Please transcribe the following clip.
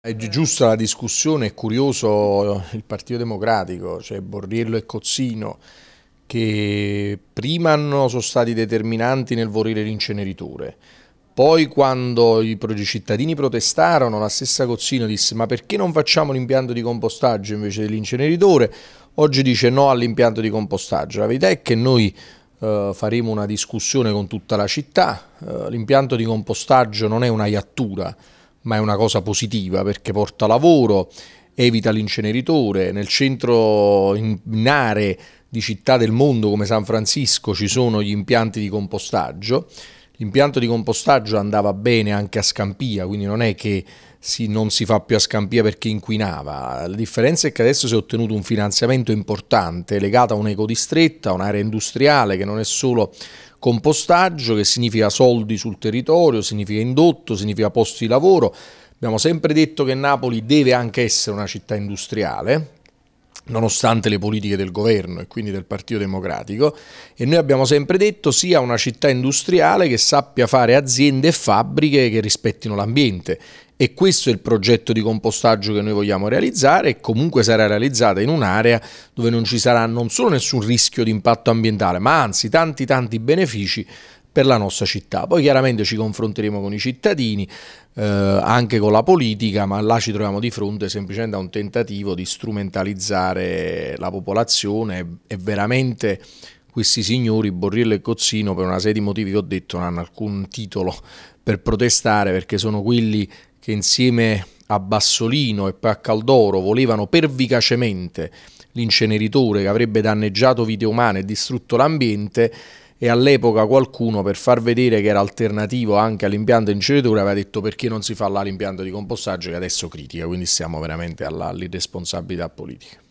È giusta la discussione, è curioso il Partito Democratico, cioè Borriello e Cozzino, che prima sono stati determinanti nel volere l'inceneritore. Poi quando i cittadini protestarono, la stessa Cozzino disse ma perché non facciamo l'impianto di compostaggio invece dell'inceneritore? Oggi dice no all'impianto di compostaggio. La verità è che noi Uh, faremo una discussione con tutta la città. Uh, l'impianto di compostaggio non è una iattura, ma è una cosa positiva perché porta lavoro, evita l'inceneritore, nel centro in, in aree di città del mondo come San Francisco ci sono gli impianti di compostaggio l'impianto di compostaggio andava bene anche a Scampia, quindi non è che si, non si fa più a Scampia perché inquinava. La differenza è che adesso si è ottenuto un finanziamento importante legato a un'ecodistretta, un'area industriale che non è solo compostaggio, che significa soldi sul territorio, significa indotto, significa posti di lavoro. Abbiamo sempre detto che Napoli deve anche essere una città industriale, nonostante le politiche del governo e quindi del Partito Democratico e noi abbiamo sempre detto sia una città industriale che sappia fare aziende e fabbriche che rispettino l'ambiente e questo è il progetto di compostaggio che noi vogliamo realizzare e comunque sarà realizzata in un'area dove non ci sarà non solo nessun rischio di impatto ambientale, ma anzi tanti tanti benefici per la nostra città. Poi chiaramente ci confronteremo con i cittadini, eh, anche con la politica, ma là ci troviamo di fronte semplicemente a un tentativo di strumentalizzare la popolazione e veramente questi signori, Borriello e Cozzino, per una serie di motivi che ho detto, non hanno alcun titolo per protestare perché sono quelli che insieme a Bassolino e poi a Caldoro volevano pervicacemente l'inceneritore che avrebbe danneggiato vite umane e distrutto l'ambiente e all'epoca qualcuno per far vedere che era alternativo anche all'impianto in inceneritore aveva detto perché non si fa là l'impianto di compostaggio che adesso critica, quindi siamo veramente all'irresponsabilità politica.